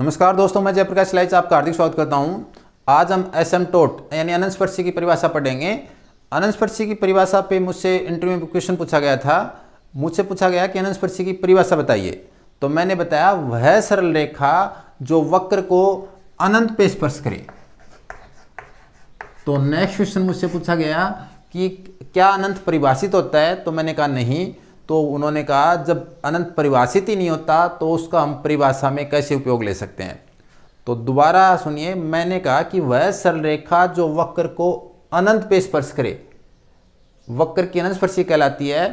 नमस्कार दोस्तों मैं जयप्रकाश लाइच आपका हार्दिक स्वागत करता हूं आज हम एस एम टोट यानी स्पर्शी की परिभाषा पढ़ेंगे स्पर्शी की परिभाषा पे मुझसे इंटरव्यू में क्वेश्चन पूछा गया था मुझसे पूछा गया कि स्पर्शी की परिभाषा बताइए तो मैंने बताया वह सरल रेखा जो वक्र को अनंत पे स्पर्श करे तो नेक्स्ट क्वेश्चन मुझसे पूछा गया कि क्या अनंत परिभाषित होता है तो मैंने कहा नहीं तो उन्होंने कहा जब अनंत परिभाषित ही नहीं होता तो उसका हम परिभाषा में कैसे उपयोग ले सकते हैं तो दोबारा सुनिए मैंने कहा कि वह सरलरेखा जो वक्र को अनंत पे स्पर्श करे वक्र की अनंत स्पर्शी कहलाती है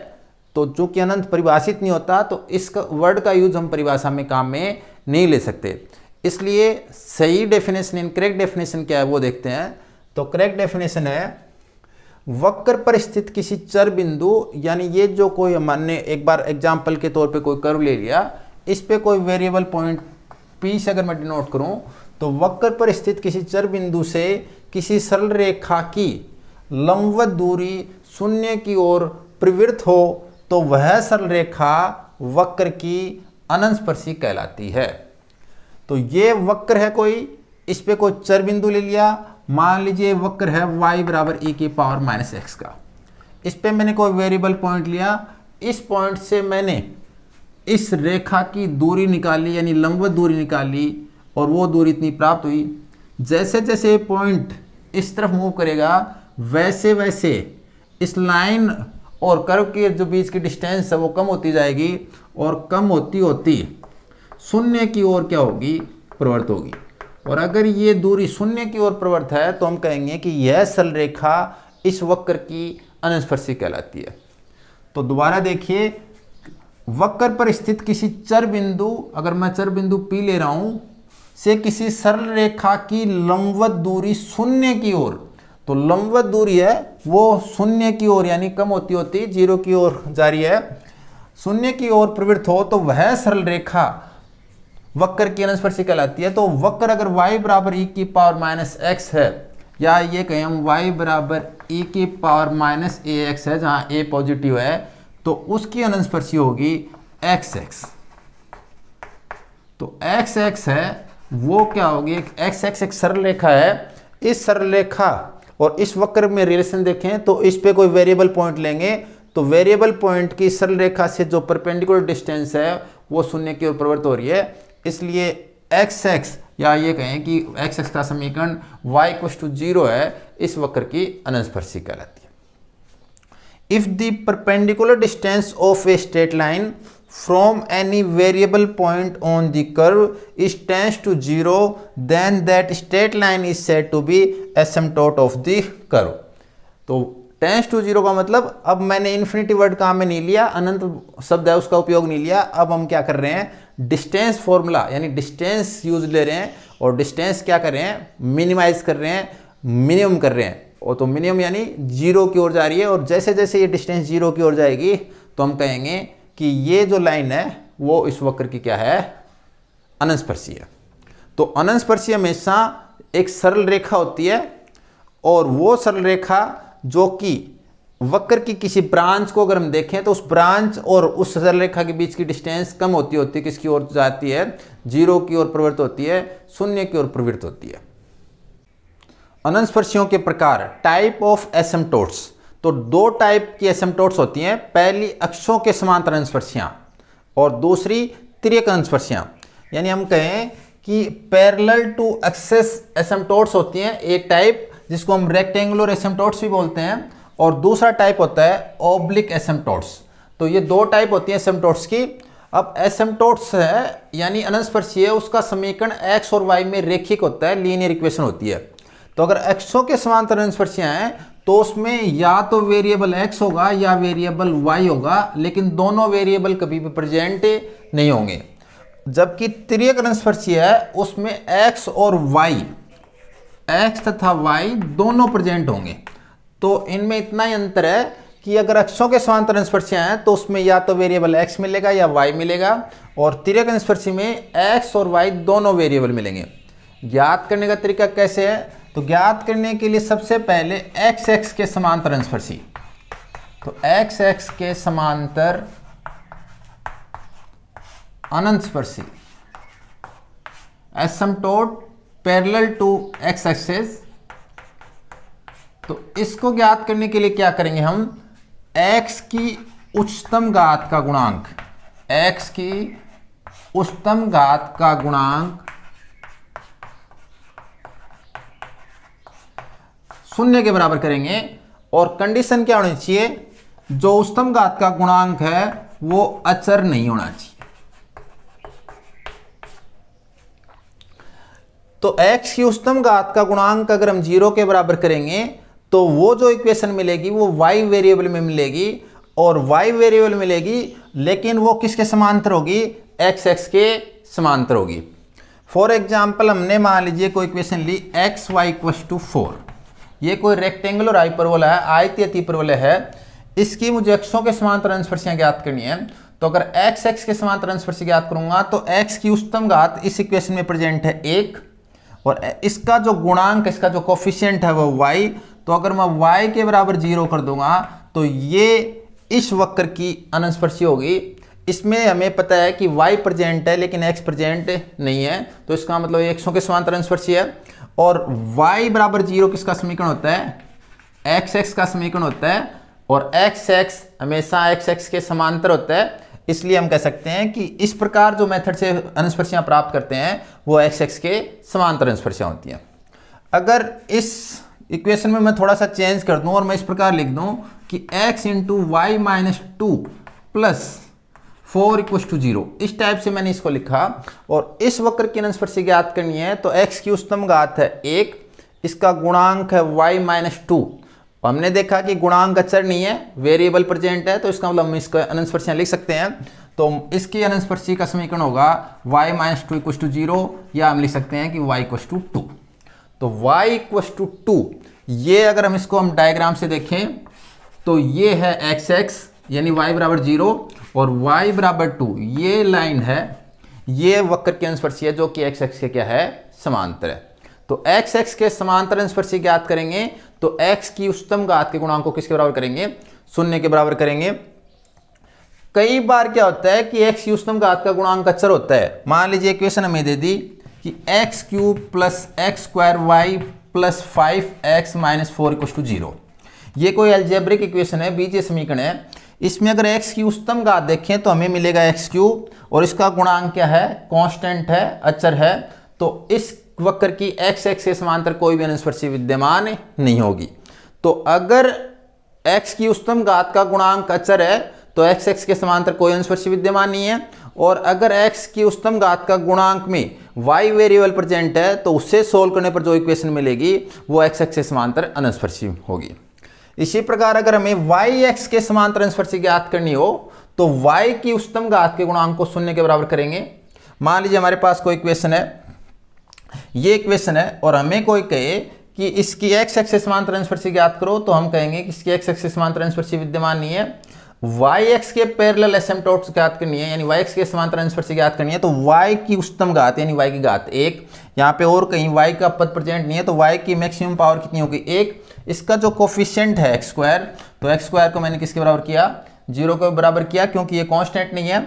तो चूंकि अनंत परिभाषित नहीं होता तो इस वर्ड का यूज हम परिभाषा में काम में नहीं ले सकते इसलिए सही डेफिनेशन इन करेक्ट डेफिनेशन क्या है वो देखते हैं तो करेक्ट डेफिनेशन है वक्र पर स्थित किसी चर बिंदु यानी ये जो कोई हमने एक बार एग्जाम्पल के तौर पे कोई कर्व ले लिया इस पे कोई वेरिएबल पॉइंट पी से अगर मैं डिनोट करूं तो वक्र पर स्थित किसी चर बिंदु से किसी सरल रेखा की लंबवत दूरी शून्य की ओर प्रवृत्त हो तो वह सरल रेखा वक्र की अनंस्पर्शी कहलाती है तो ये वक्र है कोई इस पे कोई चर बिंदु ले लिया मान लीजिए वक्र है वाई बराबर ए के पावर माइनस एक्स का इस पर मैंने कोई वेरिएबल पॉइंट लिया इस पॉइंट से मैंने इस रेखा की दूरी निकाली यानी लंबवत दूरी निकाली और वो दूरी इतनी प्राप्त हुई जैसे जैसे पॉइंट इस तरफ मूव करेगा वैसे वैसे इस लाइन और कर्व के जो बीच की डिस्टेंस है वो कम होती जाएगी और कम होती होती शून्य की ओर क्या होगी प्रवृत्त होगी और अगर ये दूरी शून्य की ओर प्रवृत्त है तो हम कहेंगे कि यह सल रेखा इस वक्र की अनस्पर्शी कहलाती है तो दोबारा देखिए वक्र पर स्थित किसी चर बिंदु अगर मैं चर बिंदु पी ले रहा हूं से किसी सरल रेखा की लंबवत दूरी शून्य की ओर तो लंबवत दूरी है वो शून्य की ओर यानी कम होती होती जीरो की ओर जा रही है शून्य की ओर प्रवृत्त हो तो वह सरल रेखा वक्र की अनस्पर्शी कहलाती है तो वक्र अगर y बराबर ई e की पावर माइनस एक्स है या ये कहें हम y बराबर ई e की पावर माइनस ए एक्स है जहां a पॉजिटिव है तो उसकी अनुस्पर्शी होगी एक्स एक्स तो एक्स एक्स है वो क्या होगी एक्स एक्स एक सरलरेखा है इस रेखा और इस वक्र में रिलेशन देखें तो इस पे कोई वेरिएबल पॉइंट लेंगे तो वेरिएबल पॉइंट की सरलरेखा से जो परपेंडिकुलर डिस्टेंस है वो शून्य की ओर प्रवृत्त हो रही है इसलिए एक्स एक्स या ये कहें कि एक्स एक्स का समीकरण वाई कुछ टू जीरो है इस वक्र की अनस्पर्शी कहलाती है if the perpendicular distance of a straight line from any variable point on the curve is tends to zero then that straight line is said to be asymptote of the curve तो tends to zero का मतलब अब मैंने infinity word काम में नहीं लिया अनंत शब्द है उसका उपयोग नहीं लिया अब हम क्या कर रहे हैं डिस्टेंस फॉर्मूला यानी डिस्टेंस यूज ले रहे हैं और डिस्टेंस क्या कर रहे हैं मिनिमाइज कर रहे हैं मिनिमम कर रहे हैं और तो मिनिमम यानी जीरो की ओर जा रही है और जैसे जैसे ये डिस्टेंस जीरो की ओर जाएगी तो हम कहेंगे कि ये जो लाइन है वो इस वक्र की क्या है अनस्पर्शीय तो अनंस्पर्शीय हमेशा एक सरल रेखा होती है और वो सरल रेखा जो कि वक्र की किसी ब्रांच को अगर हम देखें तो उस ब्रांच और उस सरल रेखा के बीच की डिस्टेंस कम होती होती है किसकी ओर जाती है जीरो की ओर प्रवृत्त होती है शून्य की ओर प्रवृत्त होती है अनंस्पर्शियों के प्रकार टाइप ऑफ एसमटोट्स तो दो टाइप की एसमटोट्स होती हैं पहली अक्षों के समांतर अनस्पर्शियाँ और दूसरी त्रियक अनस्पर्शियाँ यानी हम कहें कि पैरेलल टू एक्सेस एसमटोट्स होती हैं एक टाइप जिसको हम रेक्टेंगुलर एसमटोट्स भी बोलते हैं और दूसरा टाइप होता है ओब्लिक एसमटोट्स तो ये दो टाइप होती है एसमटोट्स की अब एसमटोट्स है यानी अनस्पर्शीय उसका समीकरण एक्स और वाई में रेखिक होता है लीनियर इक्वेशन होती है तो अगर एक्सों के समांतर अनस्पर्शियाँ हैं तो उसमें या तो वेरिएबल एक्स होगा या वेरिएबल वाई होगा लेकिन दोनों वेरिएबल कभी भी प्रेजेंट नहीं होंगे जबकि त्रियक अनस्पर्शीय है उसमें एक्स और वाई एक्स तथा वाई दोनों प्रेजेंट होंगे तो इनमें इतना ही अंतर है कि अगर अक्षों के समांतर निष्पर्शियाँ हैं तो उसमें या तो वेरिएबल एक्स मिलेगा या वाई मिलेगा और तिरक स्पर्शी में एक्स और वाई दोनों वेरिएबल मिलेंगे ज्ञात करने का तरीका कैसे है तो ज्ञात करने के लिए सबसे पहले एक्स एक्स तो के समांतर स्पर्शी तो एक्स एक्स के समांतर अनंत स्पर्शी asymptote parallel to x axis तो इसको ज्ञात करने के लिए क्या करेंगे हम x की उच्चतम घात का गुणांक x की उच्चतम घात का गुणांक शून्य के बराबर करेंगे और कंडीशन क्या होनी चाहिए जो उच्चतम घात का गुणांक है वो अचर नहीं होना चाहिए तो x की उच्चतम घात का गुणांक अगर हम जीरो के बराबर करेंगे तो वो जो इक्वेशन मिलेगी वो वाई वेरिएबल में मिलेगी और वाई वेरिएबल मिलेगी लेकिन वो किसके समांतर होगी एक्स एक्स के समांतर होगी फॉर एग्जाम्पल हमने मान लीजिए कोई इक्वेशन ली x y equals to four ये कोई रेक्टेंगुलर आई परवला है आयती अति परवल है इसकी मुझे एक्सों के समांतर अंशपर्शियाँ ज्ञात करनी है तो अगर एक्स एक्स के समांतर अंशपर्शी ज्ञात करूंगा तो एक्स की उच्चतम घात इस इक्वेशन में प्रेजेंट है एक और इसका जो गुणांक इसका जो कॉफिशियंट है वो वाई तो अगर मैं y के बराबर जीरो कर दूंगा तो ये इस वक्र की अनस्पर्शी होगी इसमें हमें पता है कि y प्रजेंट है लेकिन x प्रजेंट नहीं है तो इसका मतलब एक्सों के समांतर अनस्पर्शी है और y बराबर जीरो किसका समीकरण होता है एक्स एक्स का समीकरण होता है और एक्स एक्स हमेशा एक्स एक्स के समांतर होता है इसलिए हम कह सकते हैं कि इस प्रकार जो मेथड से अनस्पर्शियां प्राप्त करते हैं वो एक्स एक्स के समांतर अनस्पर्शियां होती हैं अगर इस इक्वेशन में मैं थोड़ा सा चेंज कर दूं और मैं इस प्रकार लिख दूं कि x into y minus two plus four equal to zero इस टाइप से मैंने इसको लिखा और इस वक्र की अनस्पर्शी ज्ञात करनी है तो x की उच्चतम घात है एक इसका गुणांक है y माइनस टू हमने देखा कि गुणांक अचर नहीं है वेरिएबल प्रेजेंट है तो इसका मतलब हम इसका अनस्पर्शियाँ लिख सकते हैं तो इसकी अनस्पर्शी का समीकरण होगा y minus two equal to zero या हम लिख सकते हैं कि वाई इक्व टू टू तो y इक्व टू टू ये अगर हम इसको हम डायग्राम से देखें तो ये है एक्स एक्स यानी वाई बराबर जीरो और वाई बराबर टू ये लाइन है ये वक्र की अनुस्पर्शी है जो कि एक्स एक्स के क्या है समांतर है तो एक्स एक्स के समांतर अनुस्पर्शी ज्ञात करेंगे तो एक्स की उच्चतम घात के गुणांक को किसके बराबर करेंगे शून्य के बराबर करेंगे कई बार क्या होता है कि एक्स की उच्चतम घात का गुणांक अचर होता है मान लीजिए क्वेश्चन हमें दे दी कि x cube plus x square y plus five x minus four equal to zero ये कोई एल्जेब्रिक इक्वेशन है बीजे समीकरण है इसमें अगर एक्स की उच्चतम घात देखें तो हमें मिलेगा एक्स क्यूब और इसका गुणांक क्या है कांस्टेंट है अचर है तो इस वक्र की एक्स एक्स के समांतर कोई भी अनुस्पर्शी विद्यमान नहीं होगी तो अगर एक्स की उच्चतम घात का गुणांक अचर है तो एक्स एक्स के समांतर कोई अनुस्पर्शी विद्यमान नहीं है और अगर x की उच्चतम घात का गुणांक में y वेरिएबल प्रेजेंट है तो उससे सोल्व करने पर जो इक्वेशन मिलेगी वो x एक्स के समांतर अनस्पर्शी होगी इसी प्रकार अगर हमें y x के समांतर अनस्पर्शी ज्ञात करनी हो तो y की उच्चतम घात के गुणांक को शून्य के बराबर करेंगे मान लीजिए हमारे पास कोई इक्वेशन है ये इक्वेशन है और हमें कोई कहे कि इसकी एक्स एक्स समांतर अंशपर्शी ज्ञात करो तो हम कहेंगे कि इसकी एक्स एक्स समांतर अंशपर्शी विद्यमान नहीं है वाई एक्स के पैरल पैरेलल की ज्ञात करनी है यानी वाई एक्स के समांतर की ज्ञात करनी है तो वाई की उच्चतम घात यानी वाई की घात एक यहाँ पे और कहीं वाई का पद प्रजेंट नहीं है तो वाई की मैक्सिमम पावर कितनी होगी एक इसका जो कोफिशियंट है एक्स तो एक्स को मैंने किसके बराबर किया जीरो के बराबर किया क्योंकि ये कॉन्स्टेंट नहीं है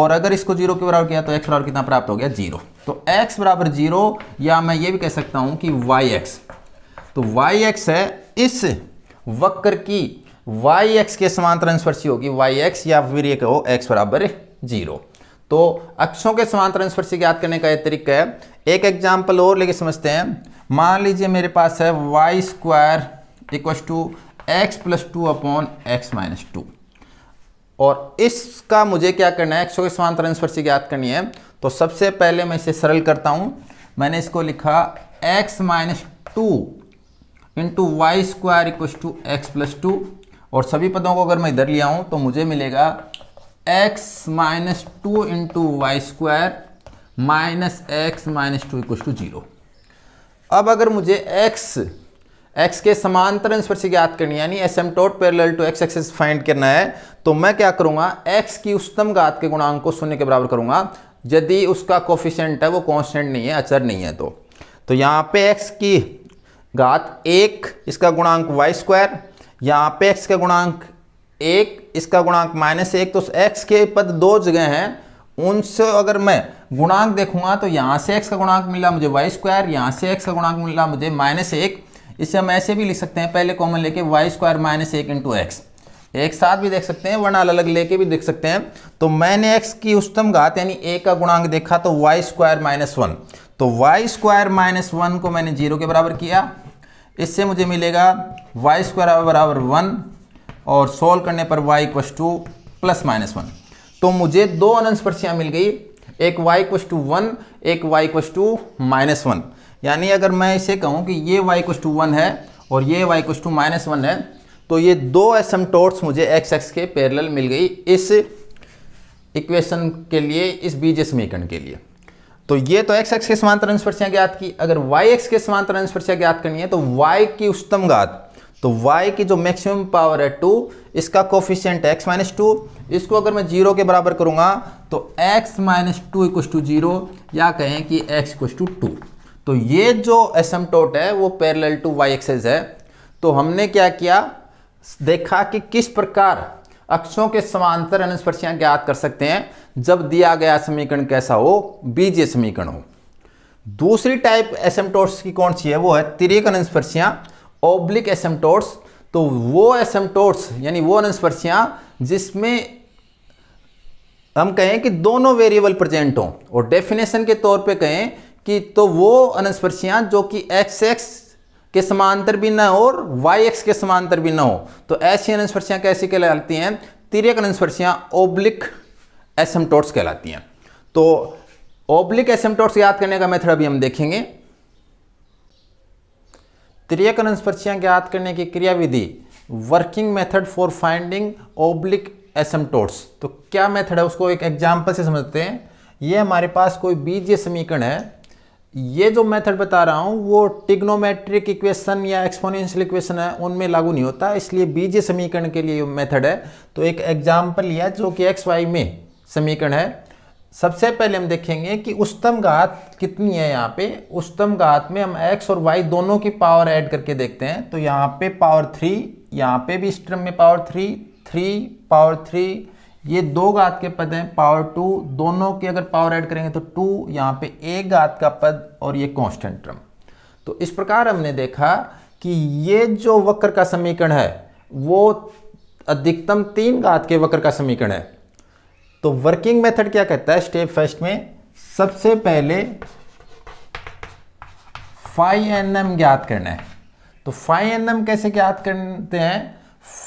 और अगर इसको जीरो के बराबर किया तो एक्स बराबर कितना प्राप्त हो गया जीरो तो एक्स बराबर जीरो या मैं ये भी कह सकता हूँ कि वाई एक्स तो वाई एक्स है इस वक्र की वाई एक्स के समांतर स्पर्शी होगी वाई एक्स या फिर ये कहो एक्स बराबर जीरो तो अक्षों के समांतर स्पर्शी ज्ञात करने का यह तरीका है एक एग्जाम्पल और लेके समझते हैं मान लीजिए मेरे पास है y square equal to x plus two upon x minus two और इसका मुझे क्या करना है एक्सों के समांतर स्पर्शी ज्ञात करनी है तो सबसे पहले मैं इसे सरल करता हूँ मैंने इसको लिखा x minus two into y square equal to x plus two और सभी पदों को अगर मैं इधर लिया हूं तो मुझे मिलेगा x minus two into y square minus x minus two equal to zero अब अगर मुझे एक्स एक्स के समांतर की याद करनी है यानी asymptote parallel to x axis find करना है तो मैं क्या करूंगा एक्स की उच्चतम घात के गुणांक को शून्य के बराबर करूंगा यदि उसका कोफिशेंट है वो कॉन्स्टेंट नहीं है अचर नहीं है तो तो यहाँ पे एक्स की घात एक इसका गुणांक वाई स्क्वायर यहाँ पे एक्स का गुणांक एक इसका गुणांक माइनस एक तो एक्स के पद दो जगह हैं उनसे अगर मैं गुणांक देखूंगा तो यहाँ से एक्स का गुणांक मिला मुझे वाई स्क्वायर यहाँ से एक्स का गुणांक मिला मुझे माइनस एक इसे हम ऐसे भी लिख सकते हैं पहले कॉमन लेके वाई स्क्वायर माइनस एक इंटू एक्स एक साथ भी देख सकते हैं वन अलग अलग लेके भी देख सकते हैं तो मैंने एक्स की उच्चतम घात यानी ए का गुणांक देखा तो वाई स्क्वायर माइनस वन तो वाई स्क्वायर माइनस वन को मैंने जीरो के बराबर किया इससे मुझे मिलेगा वाई स्क्वायर बराबर वन और सोल्व करने पर y equals to plus minus one तो मुझे दो अनंत स्पर्शियाँ मिल गई एक वाई इक्वस टू वन एक y equals to minus one यानी अगर मैं इसे कहूँ कि ये वाई इक्वस टू वन है और ये y equals to minus one है तो ये दो एसम टोट्स मुझे एक्स एक्स के पैरेलल मिल गई इस इक्वेशन के लिए इस बीज समीकरण के लिए तो ये तो एक्स एक्स के समांतर अनुस्पर्शियां ज्ञात की अगर वाई एक्स के समांतर अनुस्पर्शियां ज्ञात करनी है तो वाई की उच्चतम घात तो y की जो मैक्सिमम पावर है 2 इसका कोफिशियंट x माइनस टू इसको अगर मैं जीरो के बराबर करूंगा तो x minus two equal to zero या कहें कि x इक्व टू टू तो ये जो एसमटोट है वो पैरेलल टू y एक्सेस है तो हमने क्या किया देखा कि किस प्रकार अक्षों के समांतर अनुस्पर्शियां ज्ञात कर सकते हैं जब दिया गया समीकरण कैसा हो बीजीय समीकरण हो दूसरी टाइप एसेमटोर्स की कौन सी है वो है तिरक अनुस्पर्शियां ओब्लिक एसेमटोर्स तो वो एसेमटोर्स यानी वो अनुस्पर्शियां जिसमें हम कहें कि दोनों वेरिएबल प्रेजेंट हों और डेफिनेशन के तौर पे कहें कि तो वो अनुस्पर्शियां जो कि एक्स एक्स के समांतर भी न हो और वाई एक्स के समांतर भी न हो तो ऐसी अनुस्पर्शियां कैसी कहलाती हैं तिरक अनुस्पर्शियां ओब्लिक एसमटोट्स कहलाती हैं तो ओब्लिक एसमटोट्स याद करने का मेथड अभी हम देखेंगे तिरक अनुस्पर्शियां याद करने की क्रियाविधि working method for finding oblique asymptotes तो क्या मेथड है उसको एक एग्जाम्पल से समझते हैं ये हमारे पास कोई बीजीय समीकरण है ये जो मेथड बता रहा हूँ वो टिग्नोमेट्रिक इक्वेशन या एक्सपोनेंशियल इक्वेशन है उनमें लागू नहीं होता इसलिए बीजे समीकरण के लिए मेथड है तो एक एग्जाम्पल लिया जो कि एक्स वाई में समीकरण है सबसे पहले हम देखेंगे कि उच्चतम घात कितनी है यहाँ पे उच्चतम घात में हम एक्स और वाई दोनों की पावर ऐड करके देखते हैं तो यहाँ पे पावर थ्री यहाँ पे भी इस टर्म में power three three power three ये दो घात के पद हैं पावर टू दोनों के अगर पावर ऐड करेंगे तो टू यहाँ पे एक घात का पद और ये कांस्टेंट टर्म तो इस प्रकार हमने देखा कि ये जो वक्र का समीकरण है वो अधिकतम तीन घात के वक्र का समीकरण है तो वर्किंग मेथड क्या कहता है स्टेप फर्स्ट में सबसे पहले फाइव एन एम ज्ञात करना है तो फाइव एन एम कैसे ज्ञात करते हैं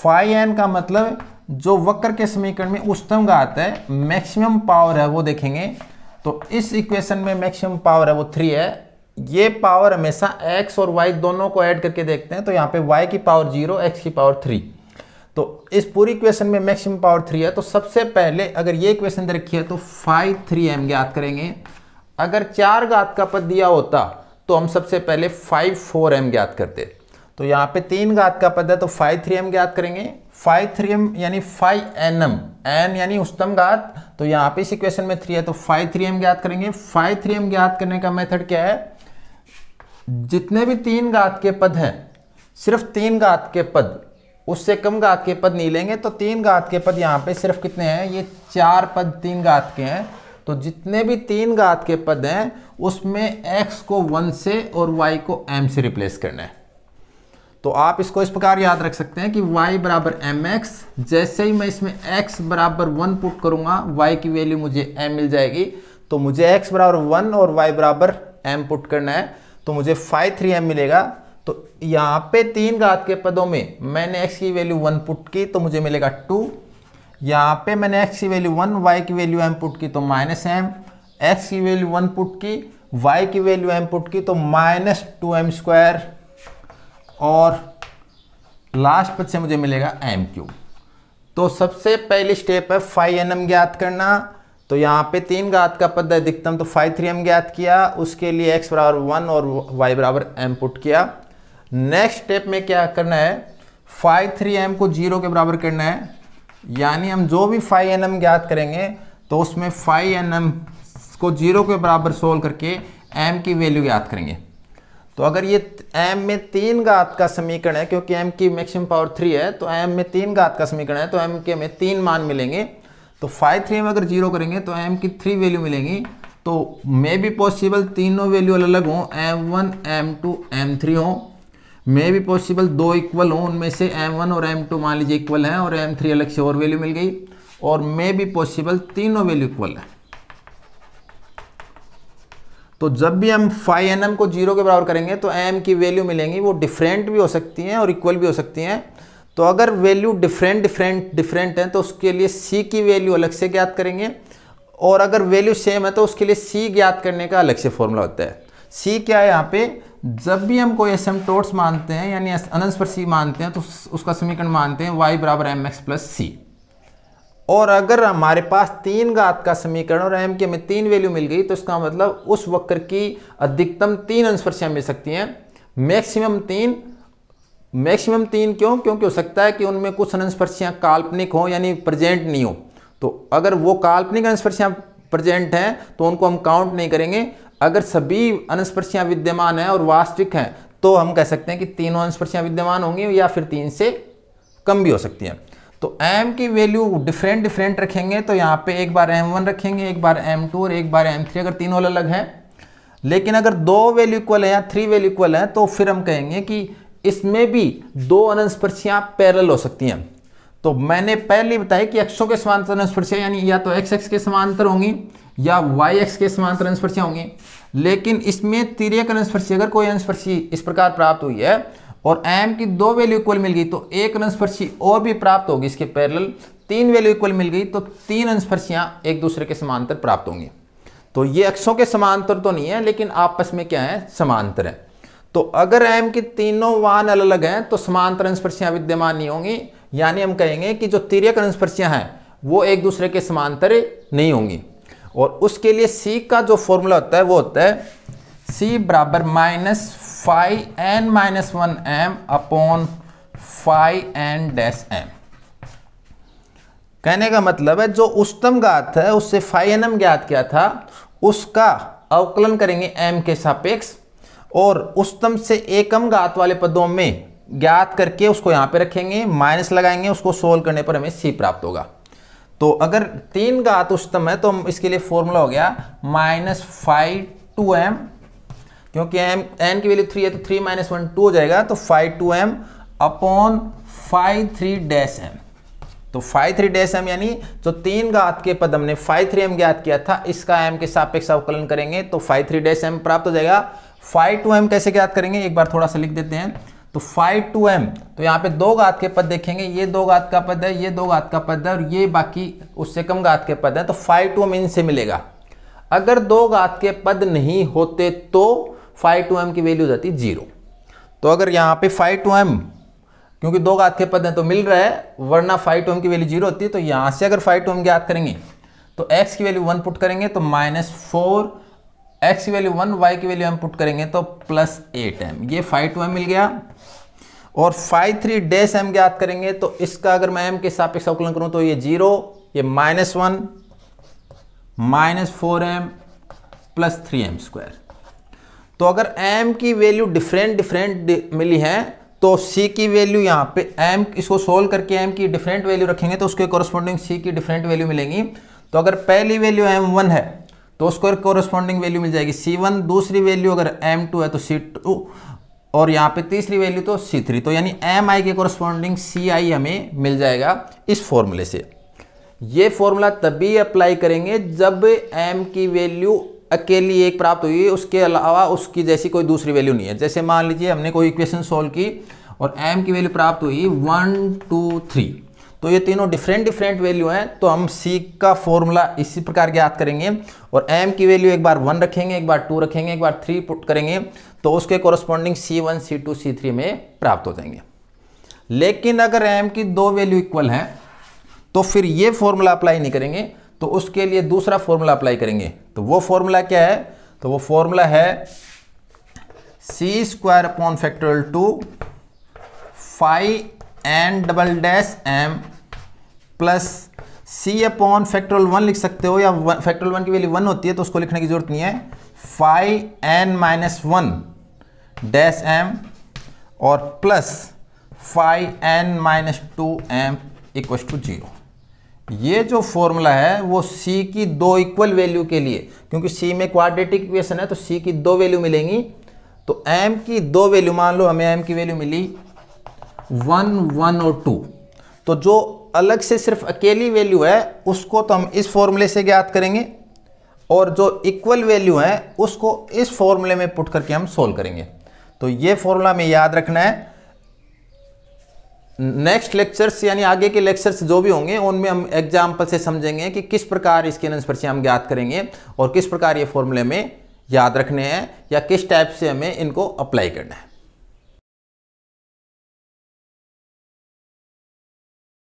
फाइव एन का मतलब जो वक्र के समीकरण में उच्चतम घात है मैक्सिमम पावर है वो देखेंगे तो इस इक्वेशन में मैक्सिमम पावर है वो थ्री है ये पावर हमेशा एक्स और वाई दोनों को ऐड करके देखते हैं तो यहाँ पे वाई की पावर जीरो एक्स की पावर थ्री तो इस पूरी इक्वेशन में मैक्सिमम पावर थ्री है तो सबसे पहले अगर ये इक्वेशन दे रखी है तो फाइव थ्री एम ज्ञात करेंगे अगर चार घात का पद दिया होता तो हम सबसे पहले फाइव फोर एम ज्ञात करते तो यहाँ पे तीन घात का पद है तो फाइव थ्री एम ज्ञात करेंगे फाइव थ्री एम यानी फाइव एन एम एन यानी उत्तम घात तो यहाँ पे इस इक्वेशन में थ्री है तो फाइव थ्री एम ज्ञात करेंगे फाइव थ्री एम ज्ञात करने का मेथड क्या है जितने भी तीन घात के पद हैं सिर्फ तीन घात के पद उससे कम घात के पद नहीं लेंगे तो तीन घात के पद यहाँ पे सिर्फ कितने हैं ये चार पद तीन घात के हैं तो जितने भी तीन घात के पद हैं उसमें x को वन से और y को m से रिप्लेस करना है तो आप इसको इस प्रकार याद रख सकते हैं कि y बराबर एम एक्स जैसे ही मैं इसमें x बराबर वन पुट करूंगा y की वैल्यू मुझे m मिल जाएगी तो मुझे x बराबर वन और y बराबर m पुट करना है तो मुझे फाइव थ्री एम मिलेगा तो यहाँ पे तीन घात के पदों में मैंने x की वैल्यू वन पुट की तो मुझे मिलेगा टू यहाँ पे मैंने x की वैल्यू वन y की वैल्यू m पुट की तो माइनस एम एक्स की वैल्यू वन पुट की y की वैल्यू m पुट की तो माइनस टू एम स्क्वायर और लास्ट पद से मुझे मिलेगा एम क्यूब तो सबसे पहली स्टेप है फाइव एन एम ज्ञात करना तो यहाँ पे तीन घात का पद अधिकतम तो फाइव थ्री एम ज्ञात किया उसके लिए एक्स बराबर वन और वाई बराबर एम पुट किया नेक्स्ट स्टेप में क्या करना है फाइव थ्री एम को जीरो के बराबर करना है यानी हम जो भी फाइव एन एम ज्ञात करेंगे तो उसमें फाइव एन एम को जीरो के बराबर सोल्व करके एम की वैल्यू ज्ञात करेंगे तो अगर ये एम में तीन घात का समीकरण है क्योंकि एम की मैक्सिमम पावर थ्री है तो एम में तीन घात का समीकरण है तो एम के हमें तीन मान मिलेंगे तो फाइव थ्री में अगर जीरो करेंगे तो एम की थ्री वैल्यू मिलेंगी तो मे बी पॉसिबल तीनों वैल्यू अलग अलग हों m one m two m three हों मे बी पॉसिबल दो इक्वल हों उनमें से एम वन और एम टू मान लीजिए इक्वल हैं और एम थ्री अलग से और वैल्यू मिल गई और मे बी पॉसिबल तीनों वैल्यू इक्वल है तो जब भी हम फाइव एन को जीरो के बराबर करेंगे तो एम की वैल्यू मिलेंगी वो डिफरेंट भी हो सकती हैं और इक्वल भी हो सकती हैं तो अगर वैल्यू डिफरेंट डिफरेंट डिफरेंट है तो उसके लिए सी की वैल्यू अलग से ज्ञात करेंगे और अगर वैल्यू सेम है तो उसके लिए सी ज्ञात करने का अलग से फॉर्मूला होता है सी क्या है यहाँ पे जब भी हम कोई एस एम मानते हैं यानी अनंत पर सी मानते हैं तो उसका समीकरण मानते हैं वाई बराबर एम एक्स प्लस सी और अगर हमारे पास तीन घात का समीकरण और एम के हमें तीन वैल्यू मिल गई तो इसका मतलब उस वक्र की अधिकतम तीन अनुस्पर्शियाँ मिल सकती हैं मैक्सिमम तीन मैक्सिमम तीन क्यों क्योंकि हो सकता है कि उनमें कुछ अनस्पर्शियाँ काल्पनिक हों यानी प्रेजेंट नहीं हो तो अगर वो काल्पनिक अनस्पर्शियाँ प्रेजेंट हैं तो उनको हम काउंट नहीं करेंगे अगर सभी अनस्पर्शियाँ विद्यमान हैं और वास्तविक हैं तो हम कह सकते हैं कि तीनों अनस्पर्शियाँ विद्यमान होंगी या फिर तीन से कम भी हो सकती हैं तो m की वैल्यू डिफरेंट डिफरेंट रखेंगे तो यहाँ पे एक बार m1 रखेंगे एक बार m2 और एक बार m3 अगर तीनों अलग अलग लेकिन अगर दो वैल्यू इक्वल है या थ्री वैल्यू इक्वल है तो फिर हम कहेंगे कि इसमें भी दो अनस्पर्शियाँ पैरल हो सकती हैं तो मैंने पहले ही बताया कि एक्सो के समांतर अनस्पर्शियाँ यानी या तो एक्स एक्स के समांतर होंगी या वाई एक्स के समांतर अनस्पर्शियाँ होंगी लेकिन इसमें तिरक अनस्पर्शी अगर कोई अनस्पर्शी इस प्रकार प्राप्त हुई है और एम की दो वैल्यू इक्वल मिल गई तो एक अनुस्पर्शी और भी प्राप्त होगी इसके पैरल तीन वैल्यू इक्वल मिल गई तो तीन अनस्पर्शियाँ एक दूसरे के समांतर प्राप्त होंगी तो ये अक्षों के समांतर तो नहीं है लेकिन आपस में क्या है समांतर है तो अगर एम की तीनों वाहन अलग अलग हैं तो समांतर अनस्पर्शियाँ विद्यमान नहीं होंगी यानी हम कहेंगे कि जो तिरक अनस्पर्शियाँ हैं वो एक दूसरे के समांतर नहीं होंगी और उसके लिए सी का जो फॉर्मूला होता है वो होता है सी बराबर minus five N minus one m upon five n dash m कहने का मतलब है जो उच्चतम घात है उससे फाइव एन एम ज्ञात किया था उसका अवकलन करेंगे एम के सापेक्ष और उच्चतम से एकम घात वाले पदों में ज्ञात करके उसको यहां पे रखेंगे माइनस लगाएंगे उसको सोल्व करने पर हमें सी प्राप्त होगा तो अगर तीन घात उच्चतम है तो हम इसके लिए फॉर्मूला हो गया माइनस फाइव टू एम क्योंकि एम एन की वैल्यू थ्री है तो थ्री माइनस वन टू हो जाएगा तो five two m upon five three dash m तो फाइव थ्री डैश एम यानी जो तीन घात के पद हमने फाइव थ्री एम ज्ञात किया था इसका एम के सापेक्ष अवकलन करेंगे तो फाइव थ्री डैश एम प्राप्त हो जाएगा फाइव टू एम कैसे ज्ञात करेंगे एक बार थोड़ा सा लिख देते हैं तो फाइव टू एम तो यहाँ पे दो घात के पद देखेंगे ये दो घात का पद है ये दो घात का पद है और ये बाकी उससे कम घात के पद है तो फाइव टू एम इनसे मिलेगा अगर दो घात के पद नहीं होते तो फाइव टू एम की वैल्यू जाती है जीरो तो अगर यहाँ पे फाइव टू एम क्योंकि दो घात के पद हैं तो मिल रहा है वरना फाइव टू एम की वैल्यू जीरो होती है तो यहाँ से अगर फाइव टू एम की याद करेंगे तो एक्स की वैल्यू वन पुट करेंगे तो माइनस फोर एक्स की वैल्यू वन वाई की वैल्यू एम पुट करेंगे तो प्लस एट एम ये फाइव टू एम मिल गया और फाइव थ्री डैश एम याद करेंगे तो इसका अगर मैं एम के सापेक्ष अवकलन करूँ तो ये जीरो ये minus one minus four m plus three m square तो अगर m की वैल्यू डिफरेंट डिफरेंट मिली है तो c की वैल्यू यहाँ पे m इसको सोल्व करके m की डिफरेंट वैल्यू रखेंगे तो उसके कॉरस्पॉन्डिंग c की डिफरेंट वैल्यू मिलेंगी तो अगर पहली वैल्यू m1 है तो उसको कॉरस्पॉन्डिंग वैल्यू मिल जाएगी c1 दूसरी वैल्यू अगर m2 है तो c2 और यहाँ पे तीसरी वैल्यू तो c3 तो यानी एम आई के कॉरस्पॉन्डिंग सी आई हमें मिल जाएगा इस फॉर्मूले से ये फॉर्मूला तभी अप्लाई करेंगे जब m की वैल्यू अकेली एक प्राप्त हुई है उसके अलावा उसकी जैसी कोई दूसरी वैल्यू नहीं है जैसे मान लीजिए हमने कोई इक्वेशन सोल्व की और एम की वैल्यू प्राप्त हुई वन टू थ्री तो ये तीनों डिफरेंट डिफरेंट वैल्यू हैं तो हम सी का फॉर्मूला इसी प्रकार ज्ञात करेंगे और एम की वैल्यू एक बार वन रखेंगे एक बार टू रखेंगे एक बार थ्री पुट करेंगे तो उसके corresponding C one C two C three में प्राप्त हो जाएंगे लेकिन अगर एम की दो वैल्यू इक्वल हैं तो फिर ये फॉर्मूला अप्लाई नहीं करेंगे तो उसके लिए दूसरा फॉर्मूला अप्लाई करेंगे तो वो फॉर्मूला क्या है तो वो फॉर्मूला है C square upon factorial two five N double dash M plus C upon factorial one लिख सकते हो या फैक्टोरियल वन की वैल्यू वन होती है तो उसको लिखने की जरूरत नहीं है five N minus one dash M और plus five N minus two M equal to zero ये जो फॉर्मूला है वो सी की दो इक्वल वैल्यू के लिए क्योंकि सी में क्वाड्रेटिक इक्वेशन है तो सी की दो वैल्यू मिलेंगी तो एम की दो वैल्यू मान लो हमें एम की वैल्यू मिली वन वन और टू तो जो अलग से सिर्फ अकेली वैल्यू है उसको तो हम इस फॉर्मूले से ज्ञात करेंगे और जो इक्वल वैल्यू है उसको इस फॉर्मूले में पुट करके हम सोल्व करेंगे तो ये फॉर्मूला हमें याद रखना है नेक्स्ट लेक्चर्स यानी आगे के लेक्चर्स जो भी होंगे उनमें हम एग्जाम्पल से समझेंगे कि किस प्रकार इसके निष्पर्शियाँ हम ज्ञात करेंगे और किस प्रकार ये फॉर्मूले में याद रखने हैं या किस टाइप से हमें इनको अप्लाई करना है